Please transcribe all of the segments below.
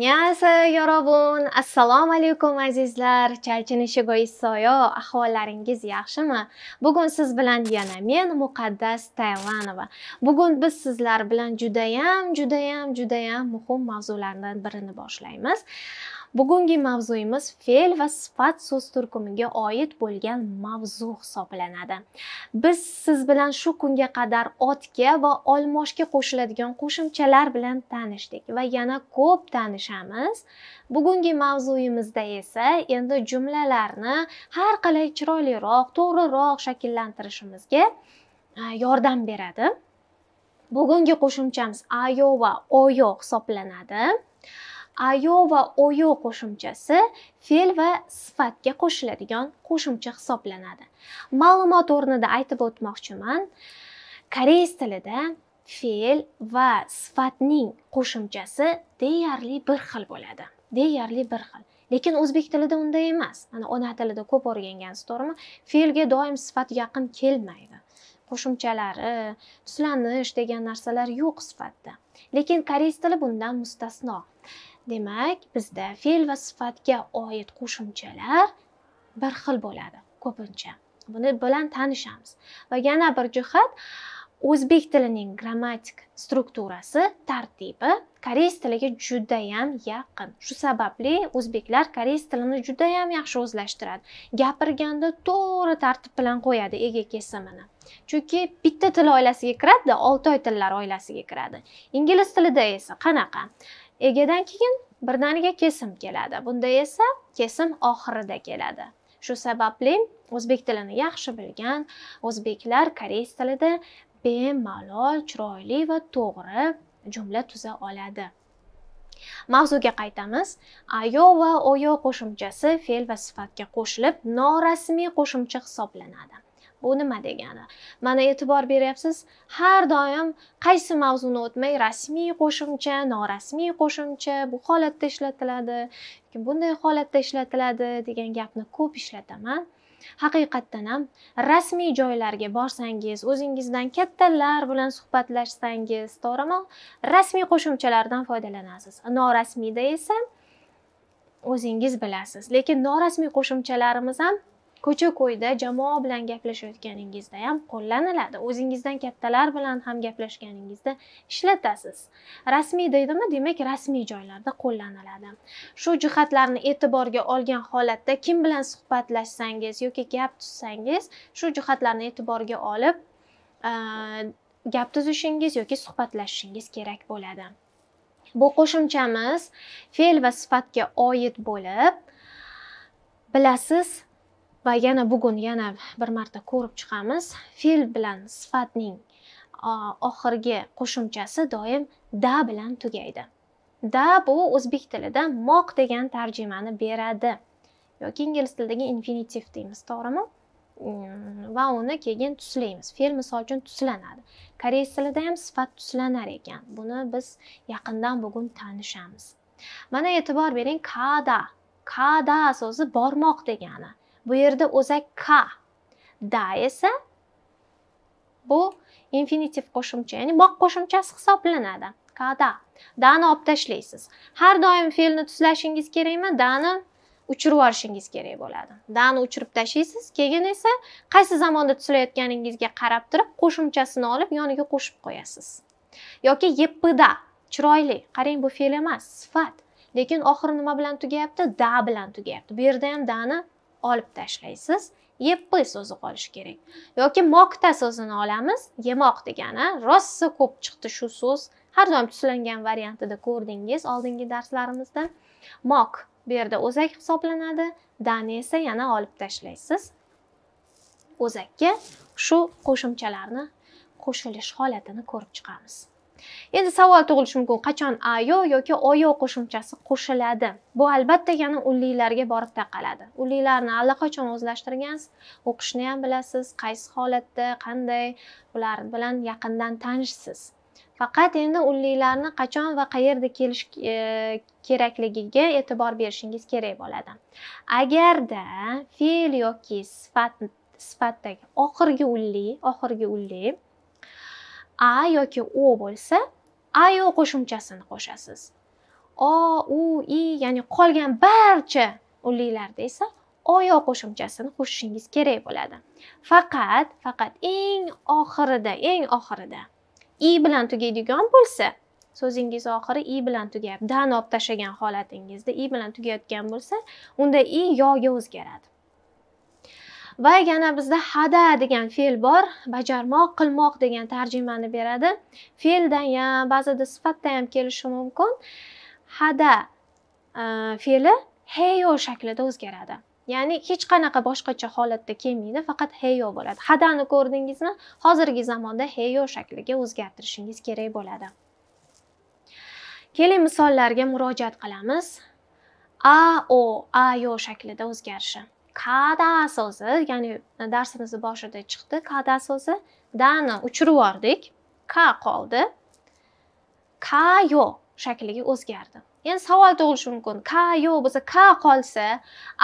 안녕하세요 여러분 assalomu alaykum azizlar charchinishi soyo ahvollaringiz yaxshimi bugun siz bilan yana men muqaddas taylanova bugun biz sizlar bilan judayam judayam judayam muhim mavzulardan birini boshlaymiz bugungi mavzuyimiz fe'l va sifat so'z turkumiga oid bo'lgan mavzu hisoblanadi biz siz bilan shu kunga qadar otga va olmoshga qo'shiladigan qo'shimchalar bilan tanishdik va yana ko'p tanishamiz bugungi mavzuyimizda esa endi jumlalarni har qalay chiroyliroq to'g'riroq shakllantirishimizga yordam beradi bugungi qo'shimchamiz ayo va oyo hisoblanadi ayo va oyo qo'shimchasi fe'l va sifatga qo'shiladigan qo'shimcha hisoblanadi ma'lumot o'rnida aytib o'tmoqchiman koreys tilida fe'l va sifatning qo'shimchasi deyarli bir xil bo'ladi deyarli bir xil lekin o'zbek tilida unday emas mana ona tilida ko'p o'rgangansiz to'g'rimi fe'lga doim sifat yaqin kelmaydi qo'shimchalari tuslanish degan narsalar yo'q sifatda lekin koreys tili bundan mustasno demak bizda fe'l va sifatga oid qo'shimchalar bir xil bo'ladi ko'pincha buni bilan tanishamiz va yana bir jihat o'zbek tilining grammatik strukturasi tartibi koreys tiliga judayam yaqin shu sababli o'zbeklar koreys tilini judayam yaxshi o'zlashtiradi gapirganda to'g'ri tartib bilan qo'yadi ega kesimini chunki bitta til oilasiga kiradida oltoy tillar oilasiga kiradi ingliz tilida esa qanaqa egadan keyin birdaniga kesim keladi bunda esa kesim oxirida keladi shu sababli o'zbek tilini yaxshi bilgan o'zbeklar koreys tilida bemalol chiroyli va to'g'ri jumla tuza oladi mavzuga qaytamiz ayo va oyo qo'shimchasi fe'l va sifatga qo'shilib norasmiy qo'shimcha hisoblanadi bu nima degani mana e'tibor beryapsiz har doim qaysi mavzuni o'tmay rasmiy qo'shimcha norasmiy qo'shimcha bu holatda ishlatiladi yoki bunday holatda ishlatiladi degan gapni ko'p ishlataman haqiqatdan ham rasmiy joylarga borsangiz o'zingizdan kattalar bilan suhbatlashsangiz to'g'rimi rasmiy qo'shimchalardan foydalanasiz norasmiyda esa o'zingiz bilasiz lekin norasmiy qo'shimchalarimiz ham ko'cha ko'yda jamoa bilan gaplashayotganingizda ham qo'llaniladi o'zingizdan kattalar bilan ham gaplashganingizda ishlatasiz rasmiy deydimi demak rasmiy joylarda qo'llaniladi shu jihatlarni e'tiborga olgan holatda kim bilan suhbatlashsangiz yoki gap tuzsangiz shu jihatlarni e'tiborga olib gap tuzishingiz yoki suhbatlashishingiz kerak bo'ladi bu qo'shimchamiz fe'l va sifatga oid bo'lib bilasiz va yana bugun yana bir marta ko'rib chiqamiz fe'l bilan sifatning oxirgi qo'shimchasi doim da bilan tugaydi da bu o'zbek tilida moq degan tarjimani beradi yoki ingliz tilidagi infinitiv deymiz to'g'rimi mm, va uni keyin tuslaymiz fe'l misol uchun tuslanadi koreys tilida ham sifat tuslanar ekan buni biz yaqindan bugun tanishamiz mana e'tibor bering kada kada so'zi bormoq degani bu yerda o'zak ka da esa bu infinitiv qo'shimcha ya'ni moq qo'shimchasi hisoblanadi kada dani olib tashlaysiz har doim fe'lni tuzlashingiz kerakmi dani o'chirib yuborishingiz kerak bo'ladi dani o'chirib tashlaysiz keyin esa qaysi zamonda tuzlayotganingizga qarab turib qo'shimchasini olib yoniga qo'shib qo'yasiz yoki yepida chiroyli qarang bu fe'l emas sifat lekin oxiri nima bilan tugayapti da bilan tugayapti bu yerda ham dani olib tashlaysiz yepp so'zi qolishi kerak yoki mokta so'zini olamiz yemoq degani rossa ko'p chiqdi shu so'z har doim tuslangan variantida ko'rdingiz oldingi darslarimizda mok bu yerda o'zak hisoblanadi dani esa yana olib tashlaysiz o'zakka shu qo'shimchalarni qo'shilish holatini ko'rib chiqamiz endi savol tug'ilishi mumkin qachon ayo yoki oyo qo'shimchasi qo'shiladi bu albatta yana ulliklarga borib taqaladi ulliklarni allaqachon o'zlashtirgansiz o'qishni ham bilasiz qaysi holatda qanday ular bilan yaqindan tanishsiz faqat endi ulliklarni qachon va qayerda kelish e, kerakligiga e'tibor berishingiz kerak bo'ladi agarda fe'l yoki sifat sifatdagi oxirgi ulli oxirgi ulli a yoki u bo'lsa ayo qo'shimchasini qo'shasiz o u i ya'ni qolgan barcha unliklarda esa oyo qo'shimchasini qo'shishingiz kerak bo'ladi faqat faqat eng oxirida eng oxirida i bilan tugaydigan bo'lsa so'zingiz oxiri i bilan tugayapti dan olib tashlagan holatingizda i bilan tugayotgan bo'lsa unda i yoga o'zgaradi va yana bizda hada degan fe'l bor bajarmoq qilmoq degan tarjimani beradi fe'ldan ham ba'zida sifatdan ham kelishi mumkin hada e, fe'li heyo shaklida o'zgaradi ya'ni hech qanaqa boshqacha holatda kelmaydi faqat heyo bo'ladi hadani ko'rdingizmi hozirgi zamonda heyo shakliga o'zgartirishingiz kerak bo'ladi keling misollarga murojaat qilamiz a o a yo shaklida o'zgarishi kada so'zi ya'ni e, darsimizni boshida chiqdi kada so'zi dani uchirib yubordik ka qoldi ka yo shakliga o'zgardi endi savol tug'ilishi mumkin ka yo bo'lsa ka qolsa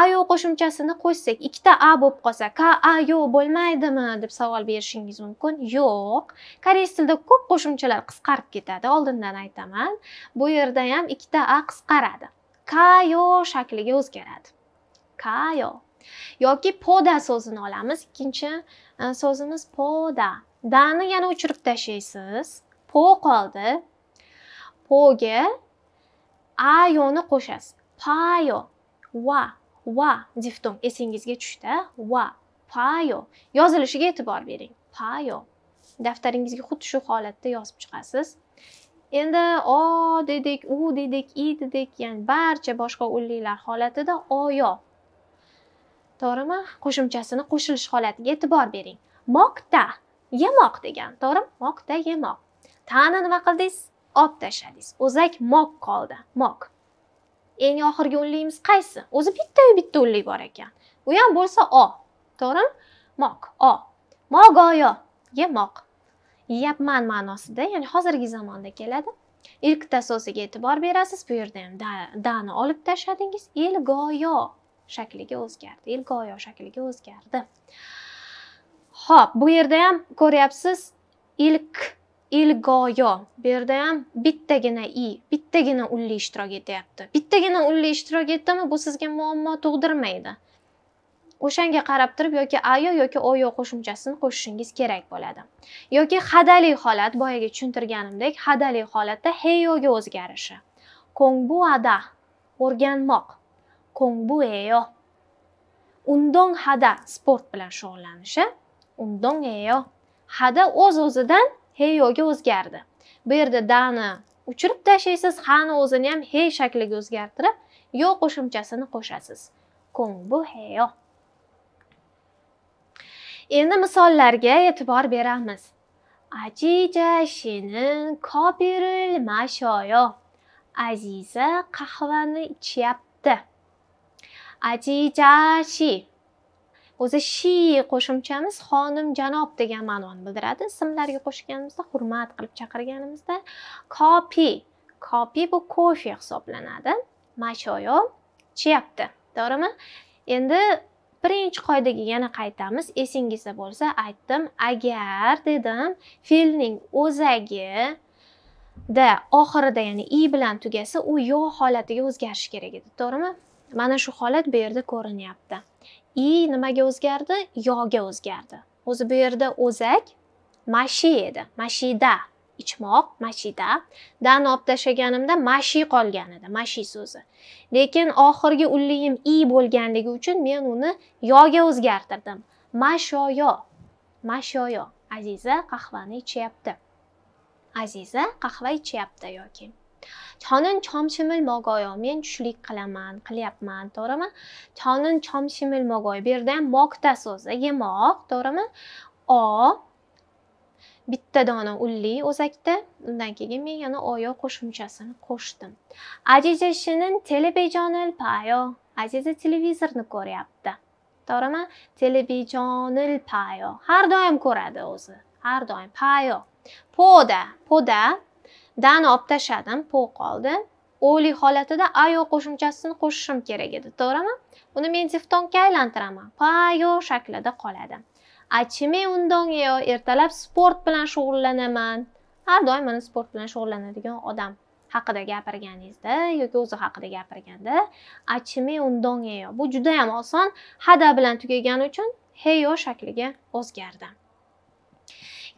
a yo qo'shimchasini qo'shsak ikkita a bo'lib qolsa ka a yo bo'lmaydimi deb savol berishingiz mumkin yo'q koreys tilida ko'p qo'shimchalar qisqarib ketadi oldindan aytaman bu yerda ham ikkita a qisqaradi ka yo shakliga o'zgaradi ka yo yoki poda so'zini olamiz ikkinchi e, so'zimiz poda dani yana o'chirib tashlaysiz po qoldi poga ayoni qo'shasiz payo va va diftong esingizga tushdi va payo yozilishiga e'tibor bering payo daftaringizga xuddi shu holatda yozib chiqasiz endi o dedik u dedik i dedik ya'ni barcha boshqa o'nliklar holatida oyo to'g'rimi qo'shimchasini qo'shilish holatiga e'tibor bering mokta yemoq degan to'g'rimi mokta yemoq tani nima qildingiz olib tashladingiz o'zak mok qoldi mok eng oxirgi o'nligimiz qaysi o'zi bittayu bitta o'nlik bor ekan u ham bo'lsa o to'g'rimi mok o mogoyo yemoq yeyapman ma'nosida ya'ni hozirgi zamonda keladi ilkta so'ziga e'tibor berasiz bu yerda ham dani olib tashladingiz ilgoyo shakliga o'zgardi ilgoyo shakliga o'zgardi ho'p bu yerda ham ko'ryapsiz ilk ilgoyo bu yerda ham bittagina i bittagina unli ishtirok etyapti bittagina unli ishtirok etdimi bu sizga muammo tug'dirmaydi o'shanga qarab turib yoki ayo yoki oyo qo'shimchasini qo'shishingiz kerak bo'ladi yoki hadali holat boyagi tushuntirganimdek hadali holatda heyoga o'zgarishi kongbuada o'rganmoq 공부해요. 운동하다 스포츠 bilan shug'ullanishi 운동해요. 하다 o'z o'zidan heyoga o'zgardi. Bu yerda dani uchirib tashlaysiz, hani o'zini ham hey shakliga o'zgartirib, yo qo'shimchasini qo'shasiz. bu heyo Endi misollarga e'tibor beramiz. ajija shinin kopiril mashoyo. Aziza qahvani ichyapti. ajijashi o'zi shi qo'shimchamiz xonim janob degan ma'noni bildiradi ismlarga qo'shganimizda hurmat qilib chaqirganimizda kopi kopi bu kofe hisoblanadi mashoyo chepti to'g'rimi endi birinchi qoidaga yana qaytamiz esingizda bo'lsa aytdim agar dedim fe'lning o'zagi da oxirida ya'ni i bilan tugasa u yo holatiga o'zgarishi kerak edi to'g'rimi mana shu holat bu yerda ko'rinyapti i nimaga o'zgardi yoga o'zgardi o'zi bu yerda o'zak mashi edi mashida ichmoq mashida dani olib tashlaganimda mashi qolgan edi mashi so'zi lekin oxirgi ulligim i bo'lganligi uchun men uni yoga o'zgartirdim mashoyo mashoyo aziza qahvani ichyapti aziza qahva ichyapti yoki 저는 점심을 먹어요. 면 tushlik qilaman, qilyapman, to'g'rimi? 저는 점심을 먹어요. Bu yerda ham 먹 so'zi yemoq, to'g'rimi? o bitta dona ulli o'zakda undan keyin men yana oyo qo'shimchasini qo'shdim aziza shinin telebejonil payo aziza televizorni ko'ryapti to'g'rimi telebejonil payo har doim ko'radi o'zi har doim payo poda poda dani olib tashladim po qoldi oli holatida ayo qo'shimchasini qo'shishim kerak edi to'g'rimi uni men diftonga aylantiraman payo shaklida qoladi achime yo ertalab sport bilan shug'ullanaman har doim mana sport bilan shug'ullanadigan odam haqida gapirganingizda yoki o'zi haqida gapirganda achime yo bu juda ham oson hada bilan tugagani uchun heyo shakliga o'zgardi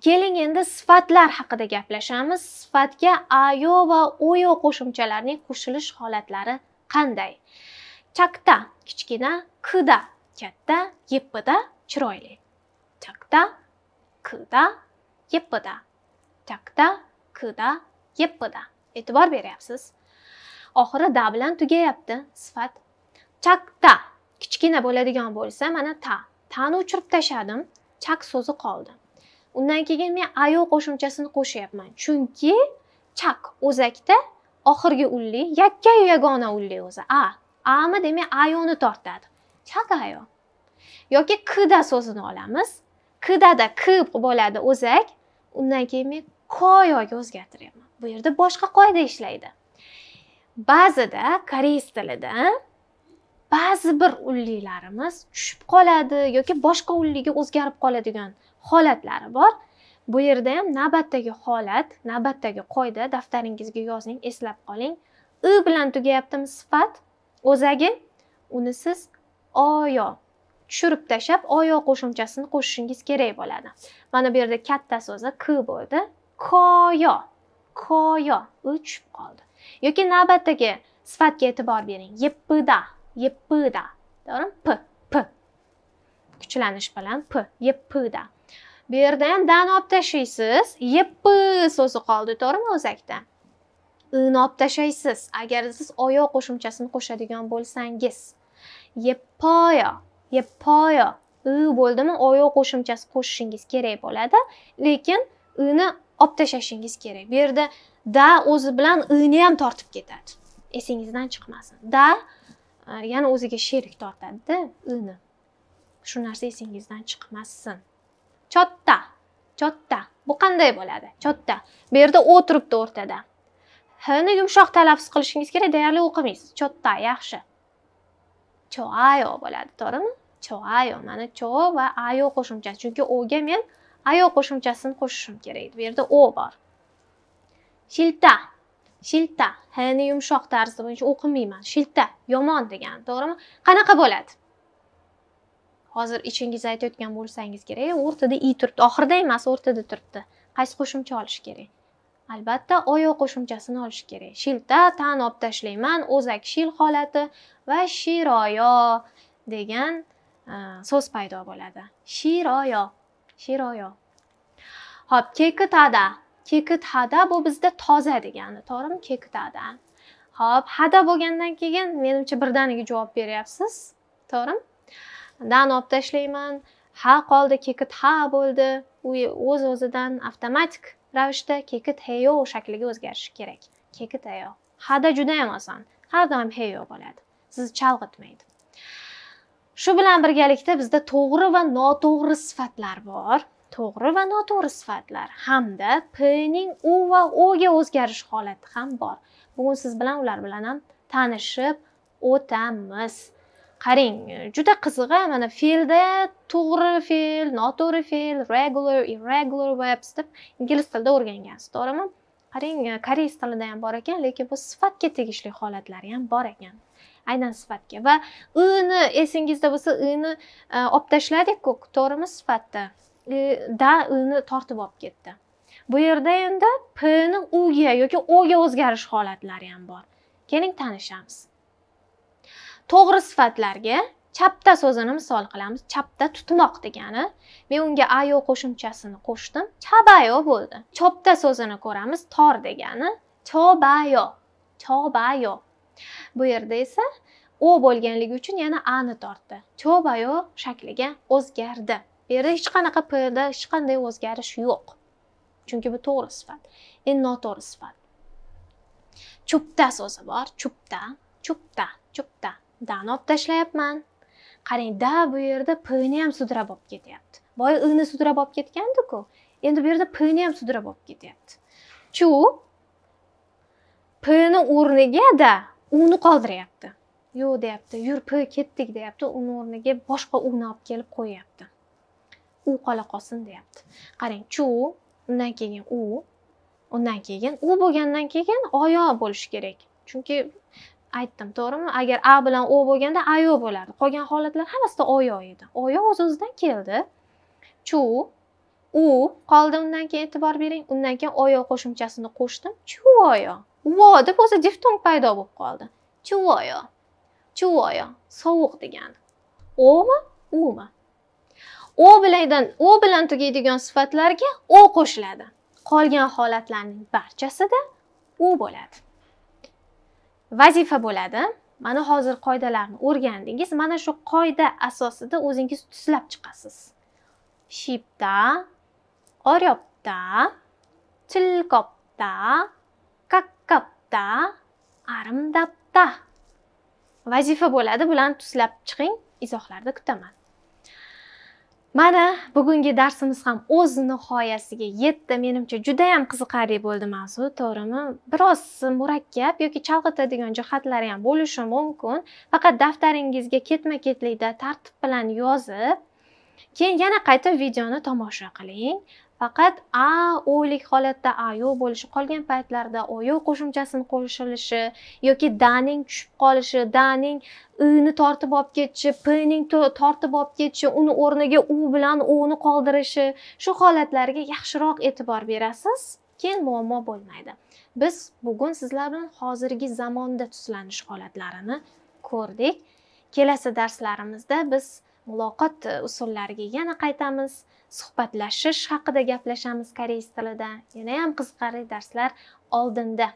keling endi sifatlar haqida gaplashamiz sifatga ayo va oyo qo'shimchalarining qo'shilish holatlari qanday Chaqta kichkina qida katta yeppida chiroyli Chaqta, qida yeppida chakda qida yeppida e'tibor beryapsiz oxiri da bilan tugayapti sifat Chaqta kichkina bo'ladigan bo'lsa mana ta tani o'chirib tashadim, chak so'zi qoldi undan keyin men ayo qo'shimchasini qo'shyapman chunki chaq o'zakda oxirgi unli yakkayu yagona unli o'zi a ami demak ayoni tortadi chaq ayo yoki kda so'zini olamiz kdada k bo'ladi o'zak undan keyin men koyoga o'zgartiryapman bu yerda boshqa qoida ishlaydi ba'zida koreys tilida ba'zi bir unlilarimiz tushib qoladi yoki boshqa unliga o'zgarib qoladigan holatlari bor bu yerda ham navbatdagi holat navbatdagi qoida daftaringizga yozing eslab qoling i bilan tugayaptimi sifat o'zagi uni siz oyo tushirib tashlab oyo qo'shimchasini qo'shishingiz kerak bo'ladi mana bu yerda katta so'zi k bo'ldi koyo koyo u tushib qoldi yoki navbatdagi sifatga e'tibor bering yepida yepida to'g'rimi p kuchlanish bilan p da bu yerda ham dani olib tashlaysiz yp so'zi qoldi to'g'rimi o'zakda ini olib tashlaysiz agar siz oyoq qo'shimchasini qo'shadigan bo'lsangiz yepoyo yepoyo i bo'ldimi oyoq qo'shimchasi qo'shishingiz kerak bo'ladi lekin ini olib tashlashingiz kerak bu yerda da o'zi bilan ini ham tortib ketadi esingizdan chiqmasin da yana o'ziga sherik tortadida ini shu narsa esingizdan chiqmasin chotta chotta bu qanday bo'ladi chotta bu yerda o turibdi o'rtada hni yumshoq talaffuz qilishingiz kerak deyarli o'qimaysiz chotta yaxshi choayo bo'ladi to'g'rimi choayo mana cho va ayo qo'shimchasi chunki o'ga men ayo qo'shimchasini qo'shishim kerak bu yerda o bor shilta shilta hni yumshoq tarzi bo'yicha o'qimayman shilta yomon degani to'g'rimi qanaqa bo'ladi hozir ichingizda aytayotgan bo'lsangiz kerak o'rtada i turibdi oxirida emas o'rtada turibdi qaysi qo'shimcha olish kerak albatta oyoq qo'shimchasini olish kerak shilta tan olib tashlayman o'zak shil holati va shiroyo degan e, so'z paydo bo'ladi shiroyo shiroyo hop kekitada kekitada bu bizda toza degani to'g'rimi kekitada hop hada bo'lgandan keyin menimcha birdaniga javob beryapsiz to'g'rimi dan olib tashlayman ha qoldi kekit ha bo'ldi u o'z o'zidan avtomatik ravishda kekit heyo shakliga o'zgarishi kerak kekit heyo hada juda ham oson har doim heyo bo'ladi sizni chalg'itmaydi shu bilan birgalikda bizda to'g'ri va noto'g'ri sifatlar bor to'g'ri va noto'g'ri sifatlar hamda p ning u va o ga o'zgarish holati ham bor bugun siz bilan ular bilan ham tanishib o'tamiz qarang juda qizig'i mana fe'lda to'g'ri fe'l noto'g'ri fe'l regular irregular verbs deb ingliz tilida o'rgangansiz to'g'rimi qarang koreys tilida ham bor ekan lekin bu sifatga tegishli holatlari ham bor ekan aynan sifatga va ini esingizda bo'lsa ini e, olib tashladik-ku, to'g'rimi sifatda e, da ini tortib olib ketdi bu yerda endi p ni uga yoki o'ga o'zgarish holatlari ham bor keling tanishamiz to'g'ri sifatlarga chapda so'zini misol qilamiz chapda tutmoq degani men unga ayo qo'shimchasini qo'shdim chabayo bo'ldi chopda so'zini ko'ramiz tor degani chobayo chobayo bu yerda esa o bo'lganligi uchun yana ani tortdi chobayo shakliga o'zgardi bu yerda hech qanaqa pda hech qanday o'zgarish yo'q chunki bu to'g'ri sifat endi noto'g'ri sifat chupta so'zi bor chupta chupta chupta dan olib tashlayapman qarang da bu yerda pni ham sudrab olib ketyapti boya ini sudrab olib ketgandiku endi bu yerda pni ham sudrab olib ketyapti chu pni o'rniga da uni qoldiryapti yo'q deyapti yur p ketdik deyapti uni o'rniga boshqa uni olib kelib qo'yyapti u qola qolsin deyapti qarang chu undan keyin u undan keyin u bo'lgandan keyin oyo bo'lishi kerak chunki aytdim to'g'rimi agar a bilan o bo'lganda ayo bo'lardi qolgan holatlar hammasida oyo edi oyo o'z o'zidan keldi chu u qoldi undan keyin e'tibor bering undan keyin oyo qo'shimchasini qo'shdim chuvoyo vo deb o'zi diftong paydo bo'lib qoldi chuvoyo chuvoyo sovuq degani omi umi o bilan o bilan tugaydigan sifatlarga o qo'shiladi qolgan holatlarning barchasida u bo'ladi vazifa bo'ladi mana hozir qoidalarni o'rgandingiz mana shu qoida asosida o'zingiz tuslab chiqasiz shipda 어렵다 즐겁다 가깝다 arimdabda vazifa bo'ladi bularni tuslab chiqing izohlarda kutaman mana bugungi darsimiz ham o'z nihoyasiga yetdi menimcha juda ham qiziqarli bo'ldi mavzu to'g'rimi biroz murakkab yoki chalg'itadigan jihatlari ham bo'lishi mumkin faqat daftaringizga ketma ketlikda tartib bilan yozib keyin yana qayta videoni tomosha qiling faqat a o'lik holatda a yo bo'lishi qolgan paytlarda o yo qo'shimchasini qo'shilishi yoki daning tushib qolishi daning ini tortib olib ketishi pning tortib olib ketishi uni o'rniga u bilan uni qoldirishi shu holatlarga yaxshiroq e'tibor berasiz keyin muammo bo'lmaydi biz bugun sizlar bilan hozirgi zamonda tuzlanish holatlarini ko'rdik kelasi darslarimizda biz muloqot e, usullariga yana qaytamiz suhbatlashish haqida gaplashamiz koreys tilida yana ham qiziqarli darslar oldinda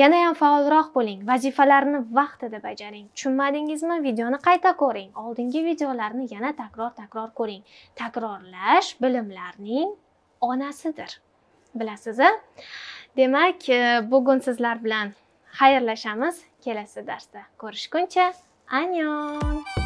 yana ham faolroq bo'ling vazifalarni vaqtida bajaring tushunmadingizmi videoni qayta ko'ring oldingi videolarni yana takror takror ko'ring takrorlash bilimlarning onasidir bilasiz a demak e, bugun sizlar bilan xayrlashamiz kelasi darsda ko'rishguncha anyon